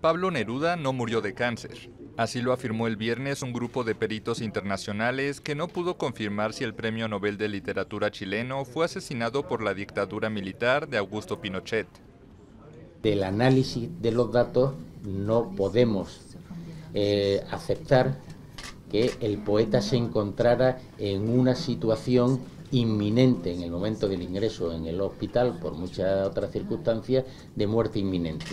Pablo Neruda no murió de cáncer. Así lo afirmó el viernes un grupo de peritos internacionales que no pudo confirmar si el Premio Nobel de Literatura chileno fue asesinado por la dictadura militar de Augusto Pinochet. Del análisis de los datos no podemos eh, aceptar que el poeta se encontrara en una situación inminente en el momento del ingreso en el hospital, por muchas otras circunstancias, de muerte inminente.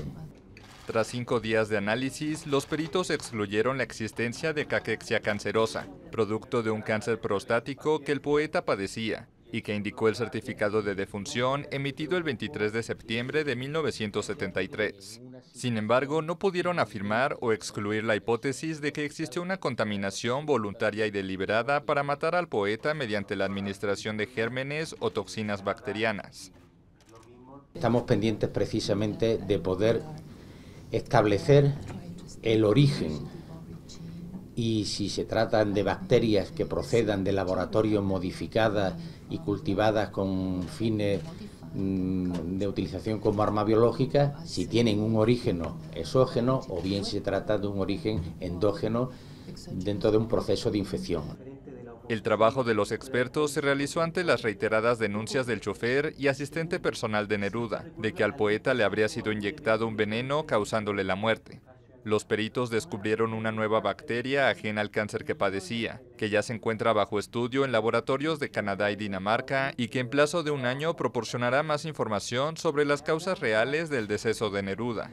Tras cinco días de análisis, los peritos excluyeron la existencia de caquexia cancerosa, producto de un cáncer prostático que el poeta padecía y que indicó el certificado de defunción emitido el 23 de septiembre de 1973. Sin embargo, no pudieron afirmar o excluir la hipótesis de que existió una contaminación voluntaria y deliberada para matar al poeta mediante la administración de gérmenes o toxinas bacterianas. Estamos pendientes precisamente de poder establecer el origen y si se tratan de bacterias que procedan de laboratorios modificadas y cultivadas con fines mm, de utilización como arma biológica si tienen un origen exógeno o bien se trata de un origen endógeno dentro de un proceso de infección. El trabajo de los expertos se realizó ante las reiteradas denuncias del chofer y asistente personal de Neruda, de que al poeta le habría sido inyectado un veneno causándole la muerte. Los peritos descubrieron una nueva bacteria ajena al cáncer que padecía, que ya se encuentra bajo estudio en laboratorios de Canadá y Dinamarca y que en plazo de un año proporcionará más información sobre las causas reales del deceso de Neruda.